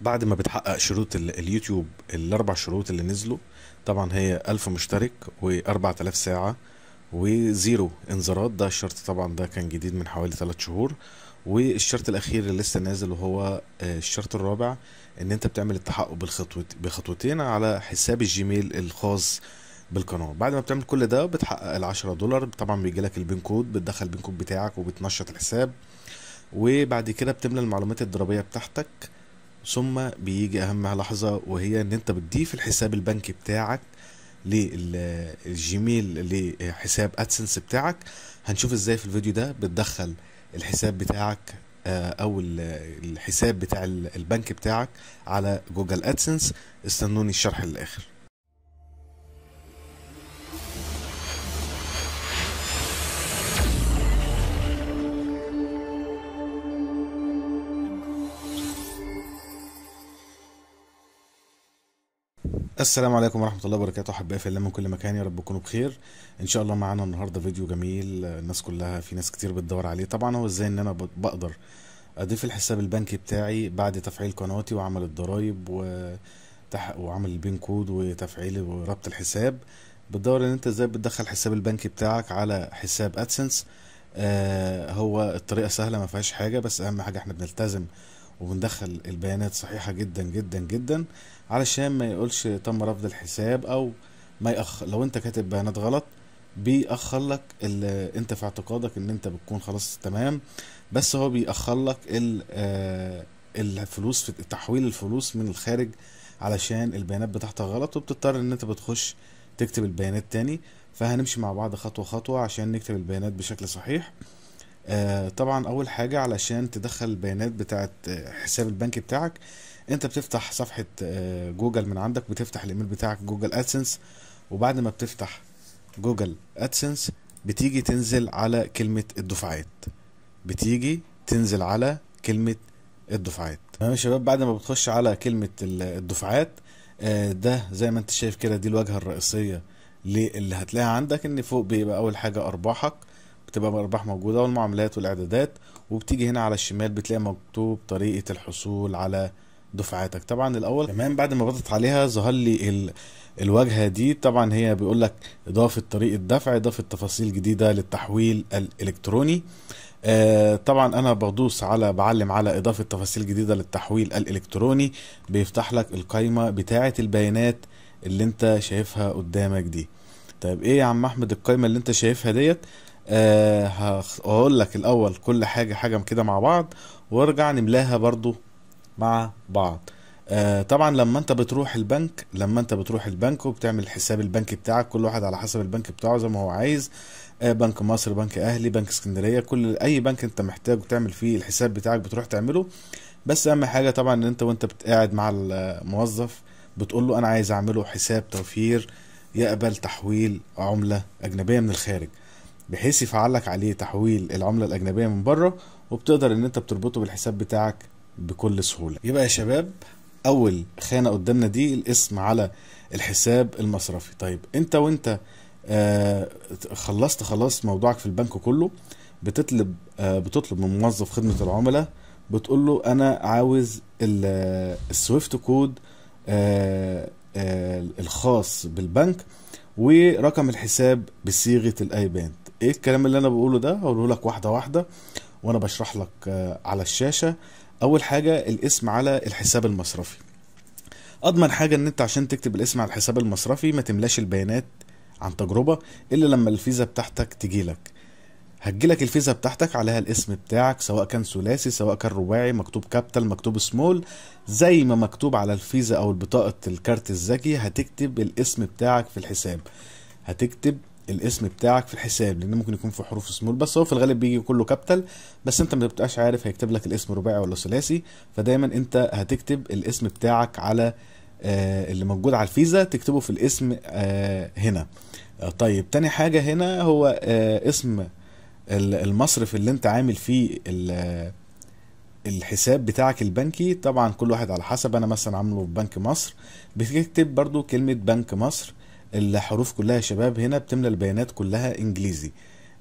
بعد ما بتحقق شروط اليوتيوب الاربع شروط اللي نزلوا طبعا هي ألف مشترك و4000 ساعة وزيرو انذارات ده الشرط طبعا ده كان جديد من حوالي ثلاث شهور والشرط الاخير اللي لسه نازل وهو آه، الشرط الرابع ان انت بتعمل التحقق بالخطوه بخطوتين على حساب الجيميل الخاص بالقناه بعد ما بتعمل كل ده بتحقق ال10 دولار طبعا بيجي لك البين كود بتدخل البين كود بتاعك وبتنشط الحساب وبعد كده بتملى المعلومات الضريبيه بتاعتك ثم بيجي اهم لحظه وهي ان انت بتضيف الحساب البنكي بتاعك للجيميل لحساب ادسنس بتاعك هنشوف ازاي في الفيديو ده بتدخل الحساب بتاعك آه، او الحساب بتاع البنك بتاعك على جوجل ادسنس استنوني الشرح للاخر السلام عليكم ورحمه الله وبركاته احبائي في الله من كل مكان يا رب تكونوا بخير ان شاء الله معانا النهارده فيديو جميل الناس كلها في ناس كتير بتدور عليه طبعا هو ازاي ان انا بقدر اضيف الحساب البنكي بتاعي بعد تفعيل قناتي وعمل الضرايب و... وعمل البين كود وتفعيل وربط الحساب بتدور ان انت ازاي بتدخل الحساب البنكي بتاعك على حساب ادسنس آه هو الطريقه سهله ما فيهاش حاجه بس اهم حاجه احنا بنلتزم وبندخل البيانات صحيحه جدا جدا جدا علشان ما يقولش تم رفض الحساب او ما يأخ لو انت كاتب بيانات غلط بيأخر لك انت في اعتقادك ان انت بتكون خلاص تمام بس هو بيأخر لك آه، الفلوس في تحويل الفلوس من الخارج علشان البيانات بتاعتك غلط وبتضطر ان انت بتخش تكتب البيانات تاني فهنمشي مع بعض خطوة خطوة عشان نكتب البيانات بشكل صحيح آه، طبعا اول حاجه علشان تدخل البيانات بتاعه آه، حساب البنك بتاعك انت بتفتح صفحه آه، جوجل من عندك بتفتح الايميل بتاعك جوجل ادسنس وبعد ما بتفتح جوجل ادسنس بتيجي تنزل على كلمه الدفعات بتيجي تنزل على كلمه الدفعات تمام يا شباب بعد ما بتخش على كلمه الدفعات ده زي ما انت شايف كده دي الواجهه الرئيسيه اللي هتلاقيها عندك ان فوق بيبقى اول حاجه ارباحك بتبقى الارباح موجوده والمعاملات والاعدادات وبتيجي هنا على الشمال بتلاقي مكتوب طريقه الحصول على دفعاتك طبعا الاول تمام بعد ما بضغط عليها ظهر لي ال... الواجهه دي طبعا هي بيقول لك اضافه طريقه دفع اضافه تفاصيل جديده للتحويل الالكتروني آه طبعا انا بدوس على بعلم على اضافه تفاصيل جديده للتحويل الالكتروني بيفتح لك القائمه بتاعه البيانات اللي انت شايفها قدامك دي طيب ايه يا عم احمد القائمه اللي انت شايفها ديت أه هقول لك الاول كل حاجه حجم كده مع بعض وارجع نملاها برضو مع بعض آه طبعا لما انت بتروح البنك لما انت بتروح البنك وبتعمل حساب البنك بتاعك كل واحد على حسب البنك بتاعه زي ما هو عايز آه بنك مصر بنك اهلي بنك اسكندريه كل اي بنك انت محتاج تعمل فيه الحساب بتاعك بتروح تعمله بس اهم حاجه طبعا ان انت وانت قاعد مع الموظف بتقول له انا عايز اعمله حساب توفير يقبل تحويل عمله اجنبيه من الخارج بحيث يفعل لك عليه تحويل العملة الأجنبية من بره وبتقدر إن أنت بتربطه بالحساب بتاعك بكل سهولة يبقى يا شباب أول خانة قدامنا دي الاسم على الحساب المصرفي طيب أنت وأنت آه، خلصت خلاص موضوعك في البنك كله بتطلب آه، بتطلب من موظف خدمة العملاء بتقول له أنا عاوز آه، السويفت كود الخاص بالبنك ورقم الحساب بصيغه الايبان ايه الكلام اللي انا بقوله ده هقوله لك واحده واحده وانا بشرح لك آه، على الشاشه اول حاجه الاسم على الحساب المصرفي اضمن حاجه ان انت عشان تكتب الاسم على الحساب المصرفي ما تملاش البيانات عن تجربه الا لما الفيزا بتاعتك تجيلك هتجيلك الفيزا بتاعتك عليها الاسم بتاعك سواء كان ثلاثي سواء كان رباعي مكتوب كابيتال مكتوب سمول زي ما مكتوب على الفيزا او بطاقه الكارت الذكي هتكتب الاسم بتاعك في الحساب هتكتب الاسم بتاعك في الحساب لان ممكن يكون في حروف سمول بس هو في الغالب بيجي كله كابيتال بس انت ما بتبقاش عارف هيكتب لك الاسم رباعي ولا ثلاثي فدايما انت هتكتب الاسم بتاعك على آه، اللي موجود على الفيزا تكتبه في الاسم آه، هنا آه، طيب تاني حاجه هنا هو اسم المصرف اللي انت عامل فيه الحساب بتاعك البنكي طبعا كل واحد على حسب انا مثلا عامله في بنك مصر بتكتب برضو كلمة بنك مصر الحروف كلها يا شباب هنا بتملى البيانات كلها انجليزي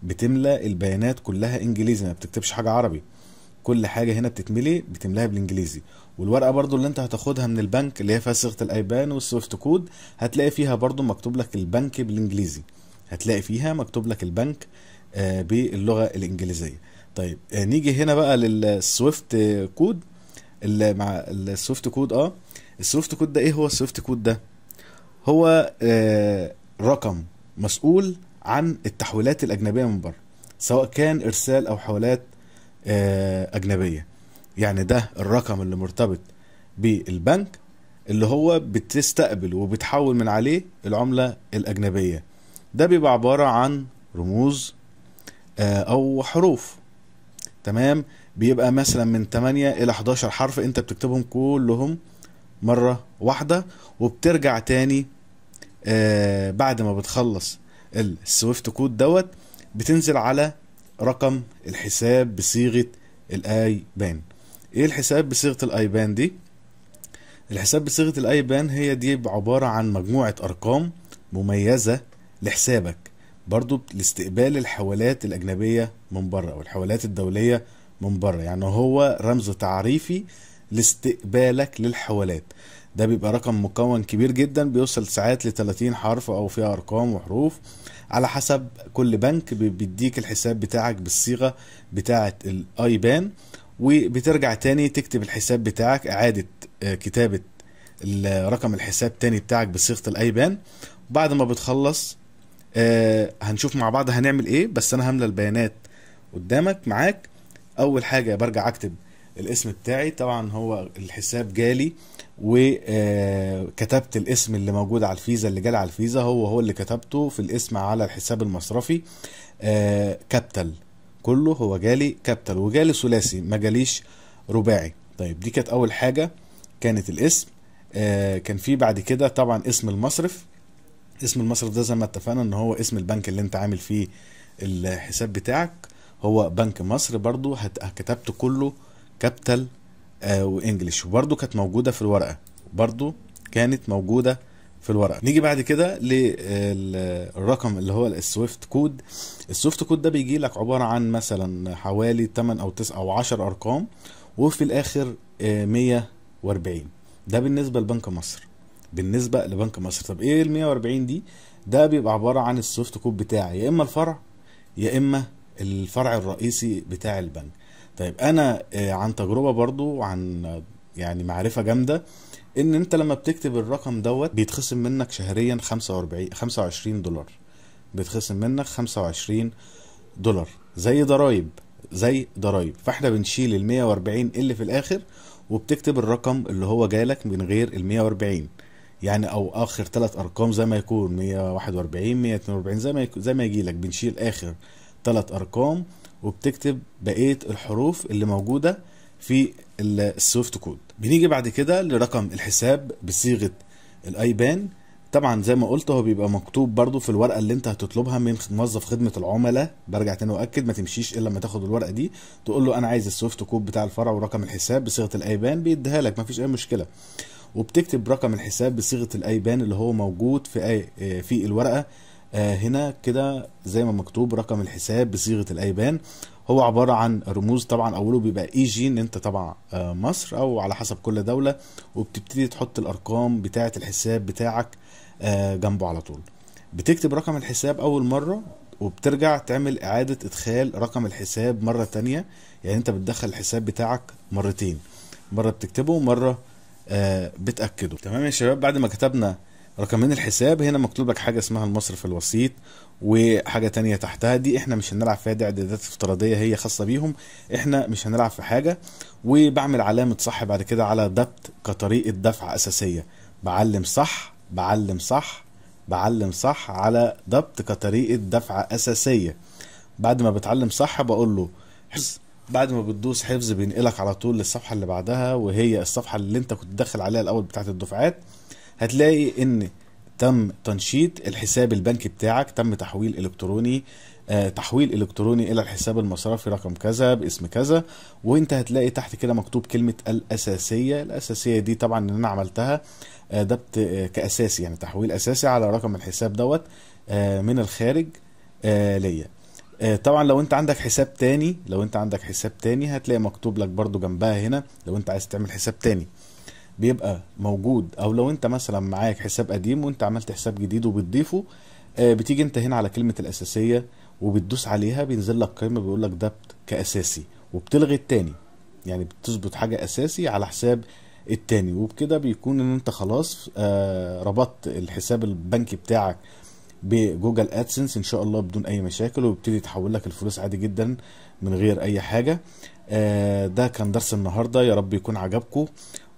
بتملى البيانات كلها انجليزي ما بتكتبش حاجه عربي كل حاجه هنا بتتملي بتملاها بالانجليزي والورقه برضو اللي انت هتاخدها من البنك اللي هي فيها صيغه الايبان والسويفت كود هتلاقي فيها برضو مكتوب لك البنك بالانجليزي هتلاقي فيها مكتوب لك البنك آه، باللغه الانجليزيه طيب آه، نيجي هنا بقى للسويفت كود اللي مع السويفت كود اه السويفت كود ده ايه هو السويفت كود ده هو آه، رقم مسؤول عن التحويلات الاجنبيه من بره سواء كان ارسال او حوالات آه، اجنبيه يعني ده الرقم اللي مرتبط بالبنك اللي هو بتستقبل وبتحول من عليه العمله الاجنبيه ده بيبقى عباره عن رموز آه، او حروف تمام بيبقى مثلا من 8 الى 11 حرف انت بتكتبهم كلهم مره واحده وبترجع تاني آه، بعد ما بتخلص السويفت كود دوت بتنزل على رقم الحساب بصيغه الاي بان ايه الحساب بصيغه الاي بان دي الحساب بصيغه الاي بان هي دي عباره عن مجموعه ارقام مميزه لحسابك برضو لاستقبال الحوالات الاجنبيه من بره او الحوالات الدوليه من بره يعني هو رمز تعريفي لاستقبالك للحوالات ده بيبقى رقم مكون كبير جدا بيوصل ساعات ل 30 حرف او فيها ارقام وحروف على حسب كل بنك بيديك الحساب بتاعك بالصيغه بتاعه الايبان وبترجع تاني تكتب الحساب بتاعك اعاده آه، كتابه رقم الحساب تاني بتاعك بصيغه الايبان بعد ما بتخلص آه، هنشوف مع بعض هنعمل ايه بس انا هملى البيانات قدامك معاك اول حاجه برجع اكتب الاسم بتاعي طبعا هو الحساب جالي وكتبت الاسم اللي موجود على الفيزا اللي جالي على الفيزا هو هو اللي كتبته في الاسم على الحساب المصرفي آه، كابتل كله هو جالي كابتل وجالي ثلاثي ما جاليش رباعي طيب دي كانت اول حاجه كانت الاسم آه، كان في بعد كده طبعا اسم المصرف اسم المصرف ده زي ما اتفقنا ان هو اسم البنك اللي انت عامل فيه الحساب بتاعك هو بنك مصر برضو كتبت كله كابيتال آه، وانجلش وبرده كانت موجوده في الورقه برده كانت موجوده في الورقه نيجي بعد كده للرقم آه، اللي هو السويفت كود السويفت كود ده بيجي لك عباره عن مثلا حوالي 8 او 9 او 10 ارقام وفي الاخر 140 آه، ده بالنسبه لبنك مصر بالنسبه لبنك مصر طب ايه ال 140 دي ده بيبقى عباره عن السوفت كود بتاعي يا اما الفرع يا اما الفرع الرئيسي بتاع البنك طيب انا آه، عن تجربه برضو عن يعني معرفه جامده ان انت لما بتكتب الرقم دوت بيتخصم منك شهريا 45 25 دولار بيتخصم منك 25 دولار زي ضرايب زي ضرايب فاحنا بنشيل ال 140 اللي في الاخر وبتكتب الرقم اللي هو جالك من غير ال 140 يعني او اخر ثلاث ارقام زي ما يكون 141 142 زي ما زي ما يجي لك بنشيل اخر ثلاث ارقام وبتكتب بقيه الحروف اللي موجوده في السوفت كود بنيجي بعد كده لرقم الحساب بصيغه الايبان طبعا زي ما قلت هو بيبقى مكتوب برده في الورقه اللي انت هتطلبها من موظف خدمه العملاء برجع تاني واكد ما تمشيش الا لما تاخد الورقه دي تقول له انا عايز السوفت كود بتاع الفرع ورقم الحساب بصيغه الايبان بيديها لك ما فيش اي مشكله وبتكتب رقم الحساب بصيغه الايبان اللي هو موجود في آه، في الورقه آه، هنا كده زي ما مكتوب رقم الحساب بصيغه الايبان هو عباره عن رموز طبعا اوله بيبقى اي جي ان انت تبع آه، مصر او على حسب كل دوله وبتبتدي تحط الارقام بتاعه الحساب بتاعك آه، جنبه على طول بتكتب رقم الحساب اول مره وبترجع تعمل اعاده ادخال رقم الحساب مره تانية يعني انت بتدخل الحساب بتاعك مرتين مره بتكتبه ومره بتاكده تمام يا شباب بعد ما كتبنا رقمين الحساب هنا مكتوب لك حاجه اسمها المصرف الوسيط وحاجه تانية تحتها دي احنا مش هنلعب فيها دي اعدادات افتراضيه هي خاصه بيهم احنا مش هنلعب في حاجه وبعمل علامه صح بعد كده على دبت كطريقه دفع اساسيه بعلم صح بعلم صح بعلم صح على دبت كطريقه دفع اساسيه بعد ما بتعلم صح بقول له حفظ بعد ما بتدوس حفظ بينقلك على طول للصفحه اللي بعدها وهي الصفحه اللي انت كنت داخل عليها الاول بتاعه الدفعات هتلاقي ان تم تنشيط الحساب البنكي بتاعك تم تحويل الكتروني آه، تحويل الكتروني الى الحساب المصرفي رقم كذا باسم كذا وانت هتلاقي تحت كده مكتوب كلمه الاساسيه الاساسيه دي طبعا ان انا عملتها آه ده آه، كاساسي يعني تحويل اساسي على رقم الحساب دوت آه، من الخارج ليا طبعا لو انت عندك حساب تاني لو انت عندك حساب تاني هتلاقي مكتوب لك برضو جنبها هنا لو انت عايز تعمل حساب تاني بيبقى موجود او لو انت مثلا معاك حساب قديم وانت عملت حساب جديد وبتضيفه آه، بتيجي انت هنا على كلمه الاساسيه وبتدوس عليها بينزل لك قائمه بيقول لك ده كاساسي وبتلغي التاني يعني بتظبط حاجه اساسي على حساب التاني وبكده بيكون ان انت خلاص آه، ربطت الحساب البنكي بتاعك بجوجل ادسنس ان شاء الله بدون اي مشاكل ويبتدي تحول لك الفلوس عادي جدا من غير اي حاجه آه ده كان درس النهارده يا رب يكون عجبكم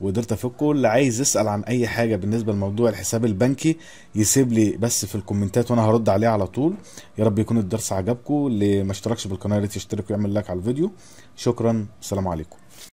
وقدرت افكه اللي عايز يسال عن اي حاجه بالنسبه لموضوع الحساب البنكي يسيب لي بس في الكومنتات وانا هرد عليه على طول يا رب يكون الدرس عجبكم اللي ما اشتركش بالقناه يا ريت يشترك ويعمل لايك على الفيديو شكرا السلام عليكم